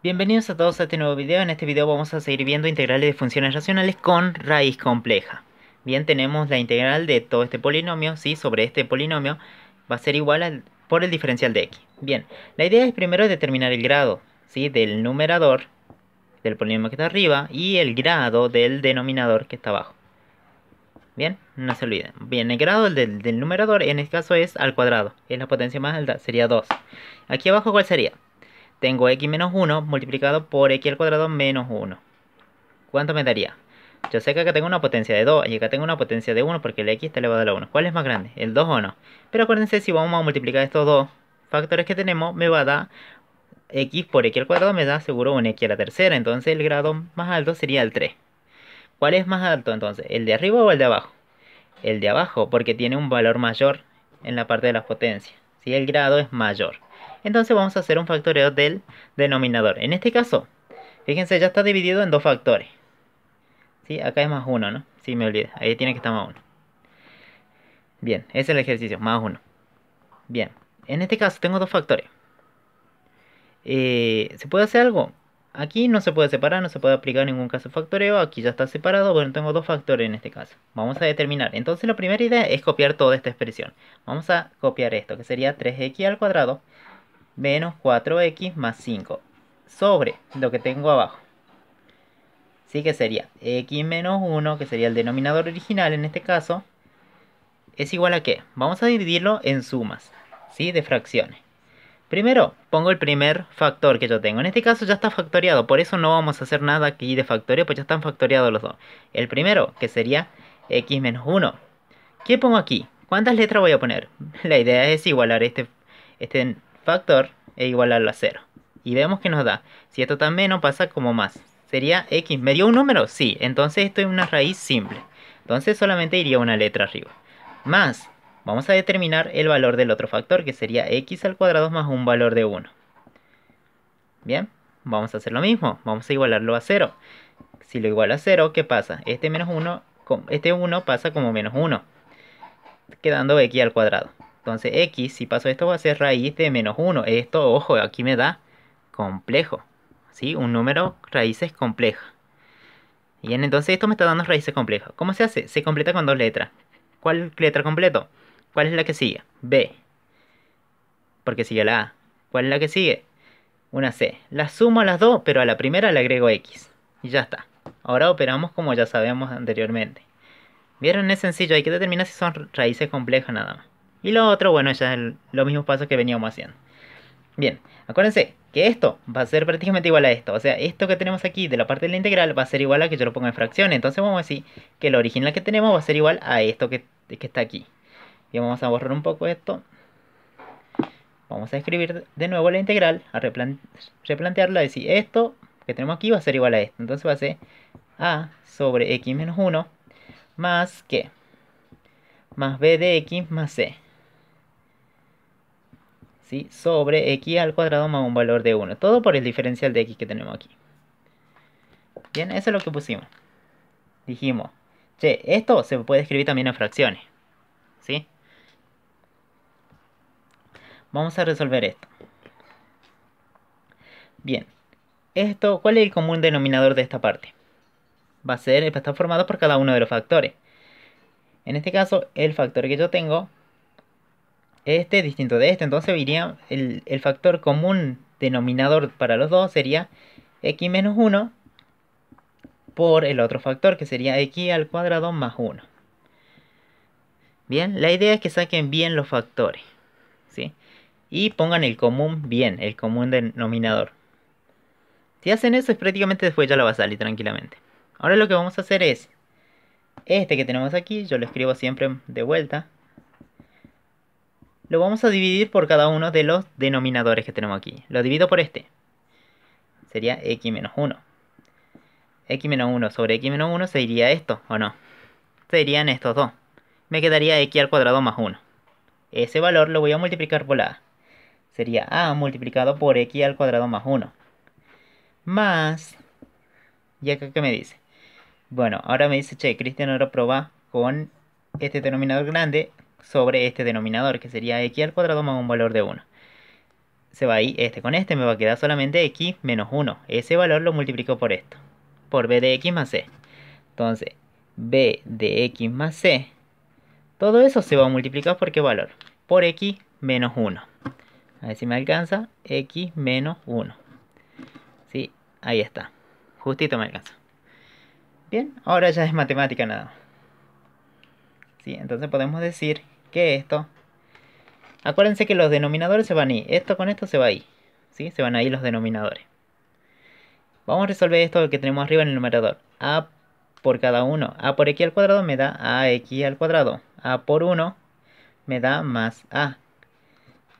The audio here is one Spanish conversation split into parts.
Bienvenidos a todos a este nuevo video, en este video vamos a seguir viendo integrales de funciones racionales con raíz compleja. Bien, tenemos la integral de todo este polinomio, ¿sí? sobre este polinomio, va a ser igual al, por el diferencial de x. Bien, la idea es primero determinar el grado ¿sí? del numerador del polinomio que está arriba y el grado del denominador que está abajo. Bien, no se olviden. Bien, el grado del, del numerador en este caso es al cuadrado. Es la potencia más alta, sería 2. Aquí abajo, ¿cuál sería? tengo x menos 1 multiplicado por x al cuadrado menos 1. ¿Cuánto me daría? Yo sé que acá tengo una potencia de 2 y acá tengo una potencia de 1 porque el x está elevado a la 1. ¿Cuál es más grande? ¿El 2 o no? Pero acuérdense, si vamos a multiplicar estos dos factores que tenemos, me va a dar x por x al cuadrado, me da seguro un x a la tercera. Entonces el grado más alto sería el 3. ¿Cuál es más alto entonces? ¿El de arriba o el de abajo? El de abajo, porque tiene un valor mayor en la parte de las potencias. Si el grado es mayor. Entonces vamos a hacer un factoreo del denominador. En este caso, fíjense, ya está dividido en dos factores. ¿Sí? Acá es más uno, ¿no? Sí, me olvidé. Ahí tiene que estar más uno. Bien, ese es el ejercicio, más uno. Bien, en este caso tengo dos factores. Eh, ¿Se puede hacer algo? Aquí no se puede separar, no se puede aplicar ningún caso factoreo. Aquí ya está separado. Bueno, tengo dos factores en este caso. Vamos a determinar. Entonces la primera idea es copiar toda esta expresión. Vamos a copiar esto, que sería 3x al cuadrado menos 4x más 5 sobre lo que tengo abajo. Así que sería x menos 1, que sería el denominador original en este caso, es igual a qué? Vamos a dividirlo en sumas, ¿sí? De fracciones. Primero, pongo el primer factor que yo tengo. En este caso ya está factoriado, por eso no vamos a hacer nada aquí de factorio, pues ya están factoriados los dos. El primero, que sería x menos 1. ¿Qué pongo aquí? ¿Cuántas letras voy a poner? La idea es igualar este, este factor e igual a 0. Y vemos que nos da. Si esto está menos, pasa como más. Sería x. ¿Me dio un número? Sí. Entonces esto es una raíz simple. Entonces solamente iría una letra arriba. Más, vamos a determinar el valor del otro factor, que sería x al cuadrado más un valor de 1. Bien, vamos a hacer lo mismo. Vamos a igualarlo a 0. Si lo igualo a 0, ¿qué pasa? Este menos 1, este 1 pasa como menos 1, quedando x al cuadrado. Entonces x, si paso esto, va a ser raíz de menos 1. Esto, ojo, aquí me da complejo. ¿sí? Un número raíces compleja. Bien, entonces esto me está dando raíces complejas. ¿Cómo se hace? Se completa con dos letras. ¿Cuál letra completo? ¿Cuál es la que sigue? B. Porque sigue la A. ¿Cuál es la que sigue? Una C. La sumo a las dos, pero a la primera le agrego X. Y ya está. Ahora operamos como ya sabíamos anteriormente. ¿Vieron? Es sencillo, hay que determinar si son raíces complejas nada más. Y lo otro, bueno, ya es lo los mismos pasos que veníamos haciendo. Bien, acuérdense que esto va a ser prácticamente igual a esto. O sea, esto que tenemos aquí de la parte de la integral va a ser igual a que yo lo ponga en fracción. Entonces vamos a decir que el original que tenemos va a ser igual a esto que, está aquí. Y vamos a borrar un poco esto. Vamos a escribir de nuevo la integral, a replantearla, replantearla, decir esto que tenemos aquí va a ser igual a esto. Entonces va a ser a sobre x menos 1 más que más b de x más c. ¿sí? sobre x al cuadrado más un valor de 1. Todo por el diferencial de x que tenemos aquí. Bien, eso es lo que pusimos. Dijimos, che, esto se puede escribir también a fracciones. ¿Sí? Vamos a resolver esto. Bien. Esto, ¿cuál es el común denominador de esta parte? Va a ser, va a estar formado por cada uno de los factores. En este caso, el factor que yo tengo este distinto de este. Entonces el, el factor común denominador para los dos sería x menos 1 por el otro factor que sería x al cuadrado más 1. Bien, la idea es que saquen bien los factores. ¿sí? Y pongan el común bien, el común denominador. Si hacen eso es prácticamente después ya la va a salir tranquilamente. Ahora lo que vamos a hacer es, este que tenemos aquí, yo lo escribo siempre de vuelta lo vamos a dividir por cada uno de los denominadores que tenemos aquí. Lo divido por este. Sería x menos 1. x menos 1 sobre x menos 1 sería esto, ¿o no? Serían estos dos. Me quedaría x al cuadrado más 1. Ese valor lo voy a multiplicar por la a. Sería a multiplicado por x al cuadrado más 1. Más... ¿Y acá qué me dice? Bueno, ahora me dice, che, Cristian ahora proba con este denominador grande sobre este denominador, que sería x al cuadrado más un valor de 1. Se va a este con este, me va a quedar solamente x menos 1. Ese valor lo multiplico por esto, por b de x más c. Entonces, b de x más c, todo eso se va a multiplicar por qué valor? Por x menos 1. A ver si me alcanza, x menos 1. ¿Sí? Ahí está, justito me alcanza. Bien, ahora ya es matemática nada más. Entonces podemos decir que esto... Acuérdense que los denominadores se van ahí. Esto con esto se va ahí. ¿sí? Se van ahí los denominadores. Vamos a resolver esto que tenemos arriba en el numerador. A por cada uno. A por x al cuadrado me da ax al cuadrado. A por 1 me da más a.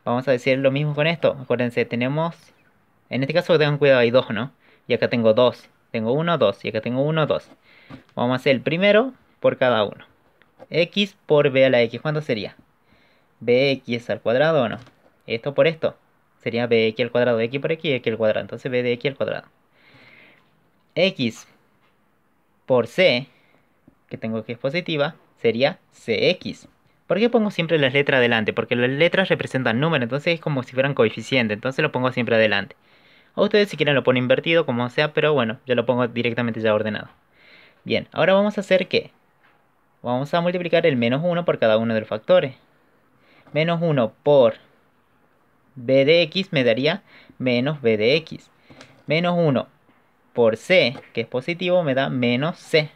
Vamos a decir lo mismo con esto. Acuérdense, tenemos... En este caso tengan cuidado, hay dos, ¿no? Y acá tengo dos. Tengo 1, 2. Y acá tengo 1, 2. Vamos a hacer el primero por cada uno x por b a la x. ¿Cuánto sería? bx al cuadrado o no. Esto por esto. Sería bx al cuadrado, x por x, x al cuadrado. Entonces b de x al cuadrado. x por c, que tengo que es positiva, sería cx. ¿Por qué pongo siempre las letras adelante? Porque las letras representan números, entonces es como si fueran coeficientes, entonces lo pongo siempre adelante. O ustedes si quieren lo ponen invertido, como sea, pero bueno, yo lo pongo directamente ya ordenado. Bien, ahora vamos a hacer que vamos a multiplicar el menos 1 por cada uno de los factores. Menos 1 por b de x me daría menos b de x. Menos 1 por c, que es positivo, me da menos c.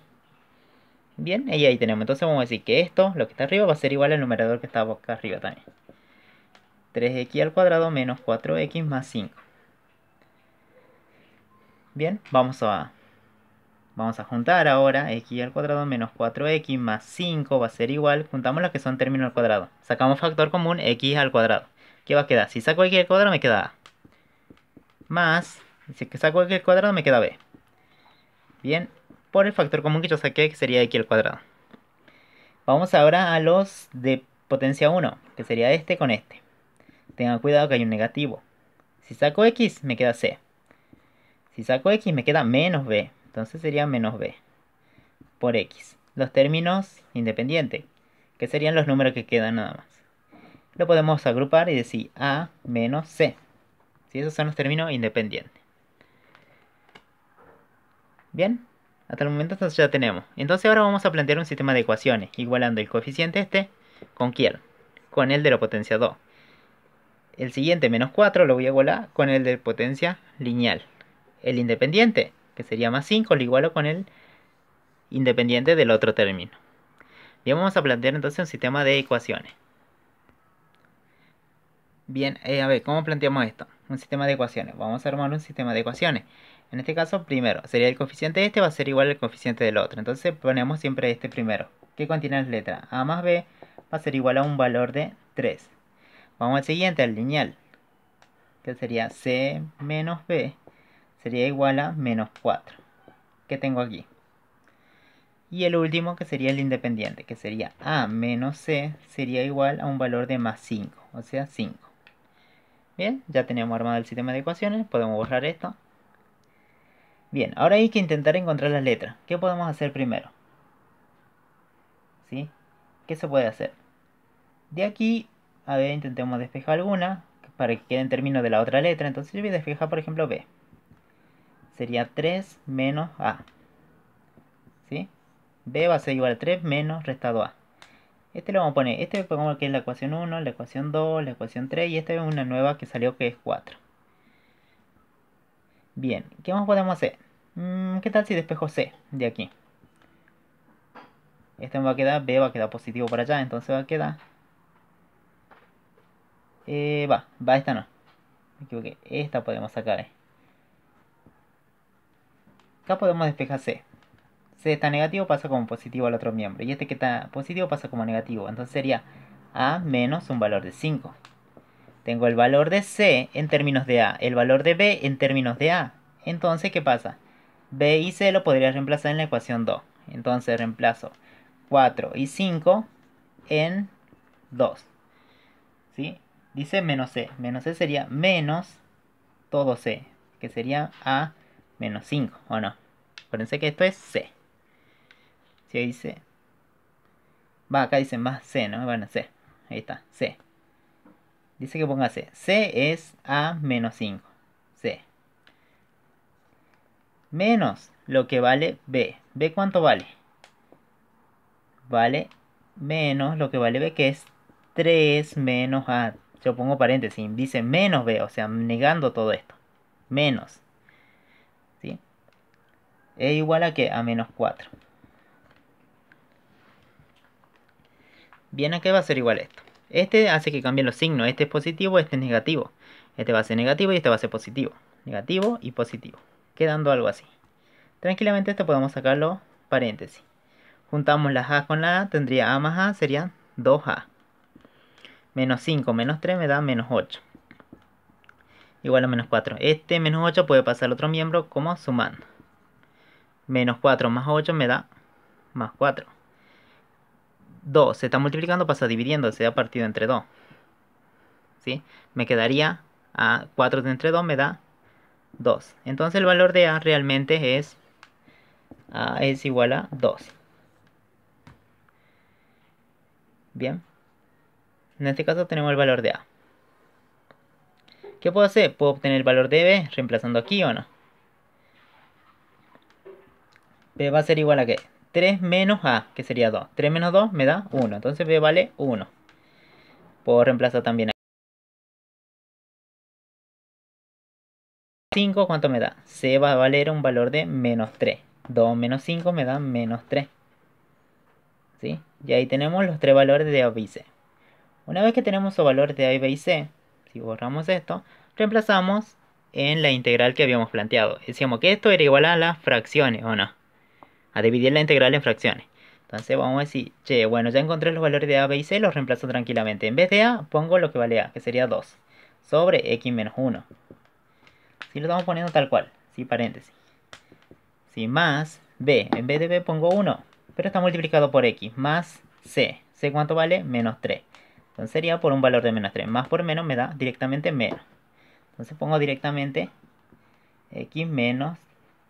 Bien, y ahí tenemos. Entonces vamos a decir que esto, lo que está arriba, va a ser igual al numerador que está acá arriba también. 3x al cuadrado menos 4x más 5. Bien, vamos a Vamos a juntar ahora x al cuadrado menos 4x más 5 va a ser igual, juntamos los que son términos al cuadrado. Sacamos factor común x al cuadrado. ¿Qué va a quedar? Si saco x al cuadrado me queda a. Más, si saco x al cuadrado me queda b. Bien, por el factor común que yo saqué que sería x al cuadrado. Vamos ahora a los de potencia 1, que sería este con este. Tengan cuidado que hay un negativo. Si saco x me queda c. Si saco x me queda menos b. Entonces sería menos b por x. Los términos independientes, que serían los números que quedan nada más. Lo podemos agrupar y decir a menos c. Si Esos son los términos independientes. Bien, hasta el momento ya tenemos. Entonces ahora vamos a plantear un sistema de ecuaciones, igualando el coeficiente este con quién? Con el de la potencia 2. El siguiente menos 4 lo voy a igualar con el de potencia lineal. El independiente que sería más 5, lo igualo con el independiente del otro término. Bien, vamos a plantear entonces un sistema de ecuaciones. Bien, eh, a ver, ¿cómo planteamos esto? Un sistema de ecuaciones. Vamos a armar un sistema de ecuaciones. En este caso, primero, sería el coeficiente de este va a ser igual al coeficiente del otro. Entonces ponemos siempre este primero, que contiene la letra? A más B va a ser igual a un valor de 3. Vamos al siguiente, al lineal, que sería C menos B sería igual a menos 4 que tengo aquí. Y el último que sería el independiente, que sería A menos C sería igual a un valor de más 5, o sea 5. Bien, ya tenemos armado el sistema de ecuaciones, podemos borrar esto. Bien, ahora hay que intentar encontrar las letras. ¿Qué podemos hacer primero? ¿Sí? ¿Qué se puede hacer? De aquí, a ver, intentemos despejar alguna para que quede en términos de la otra letra. Entonces yo voy a despejar, por ejemplo, B sería 3 menos A. ¿Sí? B va a ser igual a 3 menos restado A. Este lo vamos a poner, este como que es la ecuación 1, la ecuación 2, la ecuación 3 y esta es una nueva que salió que es 4. Bien, ¿qué más podemos hacer? Mm, ¿Qué tal si despejo C de aquí? Este me va a quedar, B va a quedar positivo para allá, entonces va a quedar... Eh, va, va, esta no. Me equivoqué, esta podemos sacar eh. Acá podemos despejar C. C está negativo pasa como positivo al otro miembro. Y este que está positivo pasa como negativo. Entonces sería A menos un valor de 5. Tengo el valor de C en términos de A. El valor de B en términos de A. Entonces, ¿qué pasa? B y C lo podría reemplazar en la ecuación 2. Entonces reemplazo 4 y 5 en 2. ¿Sí? Dice menos C. Menos C sería menos todo C. Que sería A menos 5, ¿o no? Acuérdense que esto es C. Si ahí dice... Va, acá dice más C, ¿no? Bueno, C. Ahí está, C. Dice que ponga C. C es A menos 5. C. Menos lo que vale B. ¿B cuánto vale? Vale menos lo que vale B, que es 3 menos A. Yo pongo paréntesis, dice menos B, o sea, negando todo esto. Menos es igual a que a menos 4. Bien, ¿a qué va a ser igual esto? Este hace que cambien los signos. Este es positivo, este es negativo. Este va a ser negativo y este va a ser positivo. Negativo y positivo. Quedando algo así. Tranquilamente esto podemos sacarlo paréntesis. Juntamos las A con la A, tendría A más A, sería 2A. Menos 5 menos 3 me da menos 8. Igual a menos 4. Este menos 8 puede pasar al otro miembro como sumando. Menos 4 más 8 me da más 4. 2 se está multiplicando, pasa dividiendo, se ha partido entre 2. ¿Sí? Me quedaría a 4 entre 2 me da 2. Entonces el valor de A realmente es, a es igual a 2. Bien. En este caso tenemos el valor de A. ¿Qué puedo hacer? ¿Puedo obtener el valor de B reemplazando aquí o no? va a ser igual a que 3 menos A, que sería 2. 3 menos 2 me da 1, entonces b vale 1. Puedo reemplazar también aquí. 5, ¿cuánto me da? C va a valer un valor de menos 3. 2 menos 5 me da menos 3. ¿Sí? Y ahí tenemos los tres valores de A, B y C. Una vez que tenemos los valores de A, B y C, si borramos esto, reemplazamos en la integral que habíamos planteado. Decíamos que esto era igual a las fracciones, ¿o no? a dividir la integral en fracciones. Entonces vamos a decir, che, bueno, ya encontré los valores de A, B y C, los reemplazo tranquilamente. En vez de A, pongo lo que vale A, que sería 2, sobre X menos 1. Si lo estamos poniendo tal cual, si paréntesis. Si más B, en vez de B pongo 1, pero está multiplicado por X, más C. ¿C cuánto vale? Menos 3. Entonces sería por un valor de menos 3. Más por menos me da directamente menos. Entonces pongo directamente X menos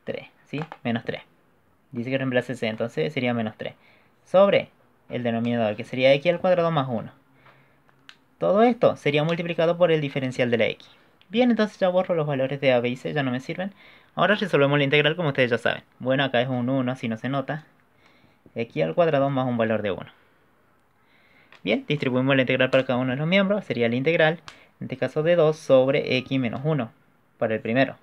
3, ¿sí? Menos 3. Dice que reemplace c, entonces sería menos 3. Sobre el denominador, que sería x al cuadrado más 1. Todo esto sería multiplicado por el diferencial de la x. Bien, entonces ya borro los valores de a, b y c, ya no me sirven. Ahora resolvemos la integral como ustedes ya saben. Bueno, acá es un 1, así no se nota. x al cuadrado más un valor de 1. Bien, distribuimos la integral para cada uno de los miembros. Sería la integral, en este caso de 2, sobre x menos 1, para el primero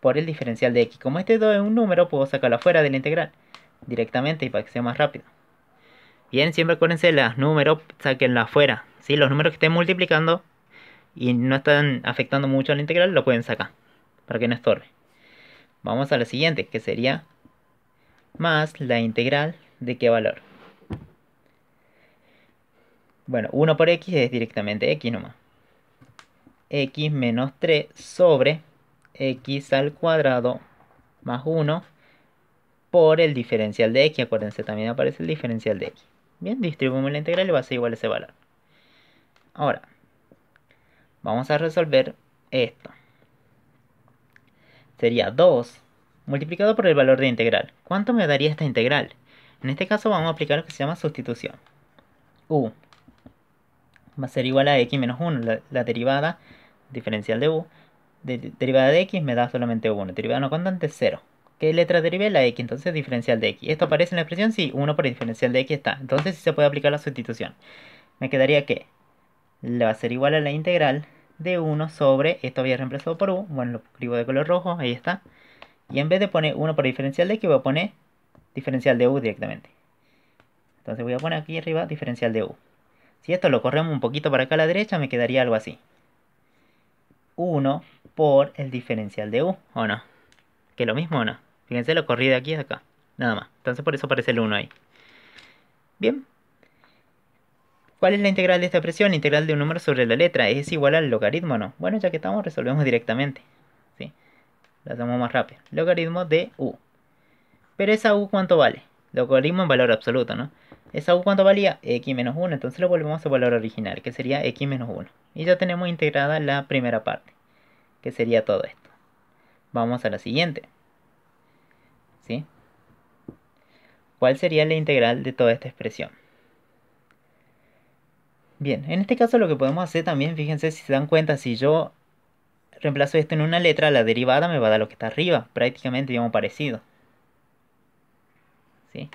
por el diferencial de x. Como este 2 es un número, puedo sacarlo afuera de la integral directamente y para que sea más rápido. Bien, siempre acuérdense, los números, saquenla afuera. ¿sí? Los números que estén multiplicando y no están afectando mucho a la integral, lo pueden sacar para que no estorbe. Vamos a lo siguiente, que sería más la integral de qué valor. Bueno, 1 por x es directamente x nomás. x menos 3 sobre x al cuadrado más 1 por el diferencial de x. Acuérdense, también aparece el diferencial de x. Bien, distribuimos la integral y va a ser igual a ese valor. Ahora, vamos a resolver esto. Sería 2 multiplicado por el valor de integral. ¿Cuánto me daría esta integral? En este caso vamos a aplicar lo que se llama sustitución. u va a ser igual a x menos 1, la, la derivada diferencial de u, derivada de x me da solamente 1, derivada no constante 0. ¿Qué letra derive La x, entonces diferencial de x. Esto aparece en la expresión si 1 por diferencial de x está. Entonces sí se puede aplicar la sustitución. Me quedaría que le va a ser igual a la integral de 1 sobre, esto había reemplazado por u, bueno, lo escribo de color rojo, ahí está. Y en vez de poner 1 por diferencial de x, voy a poner diferencial de u directamente. Entonces voy a poner aquí arriba diferencial de u. Si esto lo corremos un poquito para acá a la derecha, me quedaría algo así. 1 por el diferencial de u, ¿o no? Que lo mismo o no. Fíjense, lo corrí de aquí a acá. Nada más. Entonces por eso aparece el 1 ahí. Bien. ¿Cuál es la integral de esta expresión? integral de un número sobre la letra. ¿Es igual al logaritmo o no? Bueno, ya que estamos, resolvemos directamente. ¿sí? Lo hacemos más rápido. Logaritmo de u. Pero esa u, ¿cuánto vale? Logaritmo en valor absoluto, ¿no? ¿Esa u cuánto valía? x menos 1, entonces lo volvemos a valor original, que sería x menos 1. Y ya tenemos integrada la primera parte, que sería todo esto. Vamos a la siguiente. ¿Sí? ¿Cuál sería la integral de toda esta expresión? Bien, en este caso lo que podemos hacer también, fíjense si se dan cuenta, si yo reemplazo esto en una letra, la derivada me va a dar lo que está arriba, prácticamente digamos parecido. ¿Sí?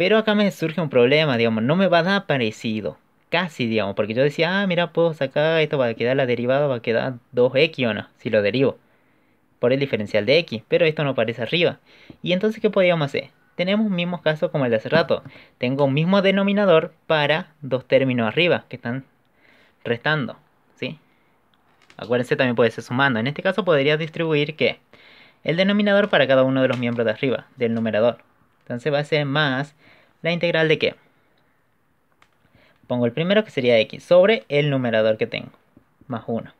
Pero acá me surge un problema, digamos, no me va a dar parecido. Casi, digamos, porque yo decía, ah, mira, puedo sacar esto, va a quedar la derivada, va a quedar 2x o no, si lo derivo. Por el diferencial de x, pero esto no aparece arriba. Y entonces, ¿qué podríamos hacer? Tenemos mismo caso como el de hace rato. Tengo un mismo denominador para dos términos arriba, que están restando, ¿sí? Acuérdense, también puede ser sumando. En este caso podría distribuir que el denominador para cada uno de los miembros de arriba, del numerador. Entonces va a ser más la integral de qué? Pongo el primero que sería x sobre el numerador que tengo, más 1.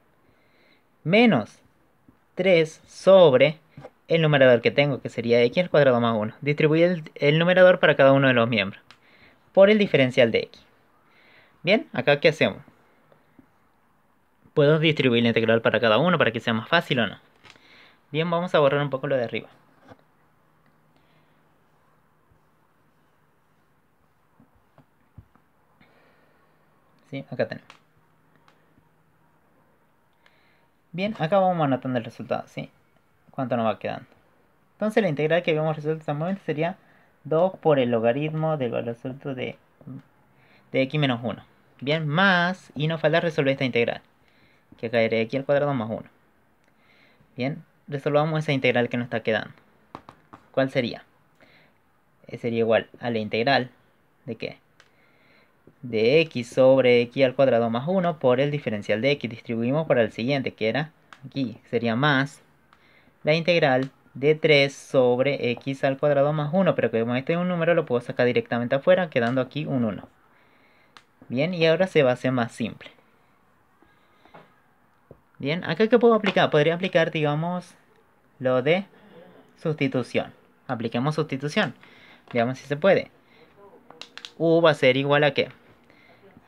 Menos 3 sobre el numerador que tengo, que sería x al cuadrado más 1. Distribuye el, el, numerador para cada uno de los miembros por el diferencial de x. Bien, acá ¿qué hacemos? Puedo distribuir la integral para cada uno para que sea más fácil o no. Bien, vamos a borrar un poco lo de arriba. Acá tenemos. Bien, acá vamos anotando el resultado, ¿sí? ¿Cuánto nos va quedando? Entonces la integral que habíamos resuelto hasta este el momento sería 2 por el logaritmo del valor absoluto de, x menos 1. Bien, más, y nos falta resolver esta integral, que caerá aquí al cuadrado más 1. Bien, resolvamos esa integral que nos está quedando. ¿Cuál sería? Eh, sería igual a la integral de que de x sobre x al cuadrado más 1 por el diferencial de x. Distribuimos para el siguiente, que era aquí, sería más la integral de 3 sobre x al cuadrado más 1, pero que como este es un número lo puedo sacar directamente afuera, quedando aquí un 1. Bien, y ahora se va a hacer más simple. Bien, acá que puedo aplicar, podría aplicar, digamos, lo de sustitución. Apliquemos sustitución. Veamos si se puede. U va a ser igual a qué?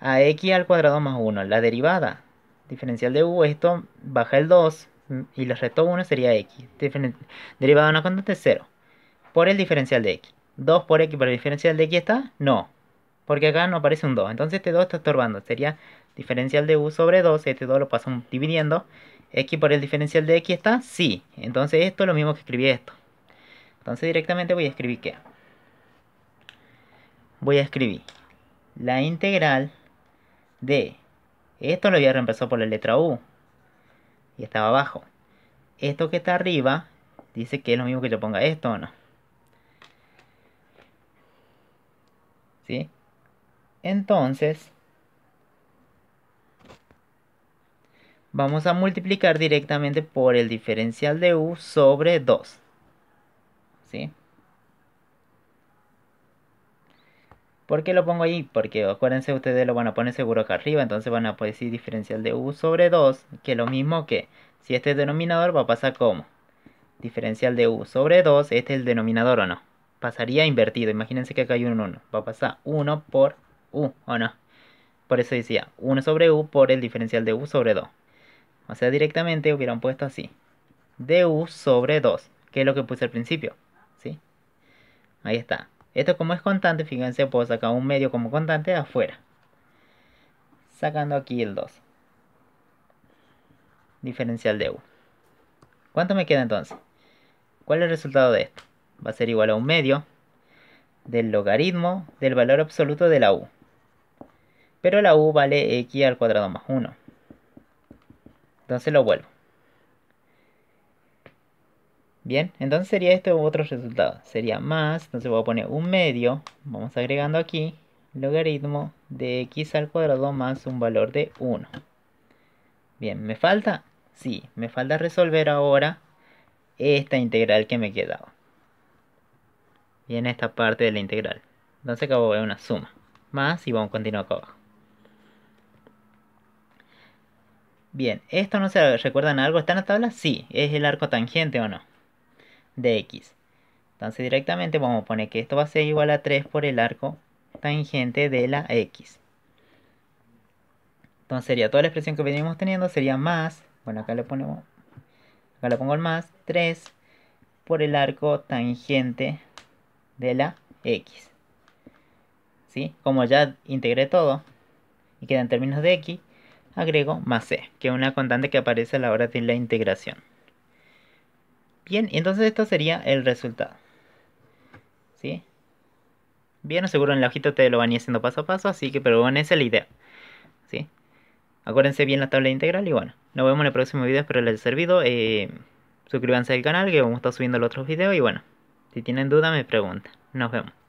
a x al cuadrado más 1. La derivada diferencial de u, esto baja el 2 mm, y le resto 1 sería x. derivada de una constante es 0 por el diferencial de x. 2 por x por el diferencial de x está, no. Porque acá no aparece un 2. Entonces este 2 está estorbando. Sería diferencial de u sobre 2. Este 2 lo paso dividiendo. x por el diferencial de x está, sí. Entonces esto es lo mismo que escribí esto. Entonces directamente voy a escribir qué. Voy a escribir la integral D. Esto lo había reemplazado por la letra U. Y estaba abajo. Esto que está arriba dice que es lo mismo que yo ponga esto o no. ¿Sí? Entonces, vamos a multiplicar directamente por el diferencial de U sobre 2. ¿Sí? ¿Por qué lo pongo ahí? Porque acuérdense ustedes lo van a poner seguro acá arriba, entonces van a poder decir diferencial de u sobre 2, que es lo mismo que si este es denominador va a pasar como diferencial de u sobre 2, este es el denominador o no. Pasaría invertido, imagínense que acá hay un 1, va a pasar 1 por u o no. Por eso decía 1 sobre u por el diferencial de u sobre 2. O sea, directamente hubieran puesto así, u sobre 2, que es lo que puse al principio, ¿sí? Ahí está. Esto como es constante, fíjense, puedo sacar un medio como constante afuera. Sacando aquí el 2. Diferencial de u. ¿Cuánto me queda entonces? ¿Cuál es el resultado de esto? Va a ser igual a un medio del logaritmo del valor absoluto de la u. Pero la u vale x al cuadrado más 1. Entonces lo vuelvo. Bien, entonces sería este otro resultado. Sería más, entonces voy a poner un medio, vamos agregando aquí, logaritmo de x al cuadrado más un valor de 1. Bien, ¿me falta? Sí, me falta resolver ahora esta integral que me quedaba. Bien, esta parte de la integral. Entonces acabo de ver una suma. Más y vamos a continuar acá abajo. Bien, ¿esto no se recuerdan algo? ¿Está en la tabla? Sí, ¿es el arco tangente o no? de x. Entonces directamente vamos a poner que esto va a ser igual a 3 por el arco tangente de la x. Entonces sería toda la expresión que venimos teniendo sería más, bueno acá le ponemos, acá le pongo el más, 3 por el arco tangente de la x. ¿Sí? Como ya integré todo y queda en términos de x, agrego más c, que es una constante que aparece a la hora de la integración. Bien, entonces esto sería el resultado. ¿Sí? Bien, seguro en la hojita ustedes lo van a haciendo paso a paso, así que, pero bueno, esa es la idea. ¿Sí? Acuérdense bien la tabla integral y bueno, nos vemos en el próximo video, espero les haya servido. Eh, suscríbanse al canal que vamos a estar subiendo los otros videos y bueno, si tienen dudas me preguntan. Nos vemos.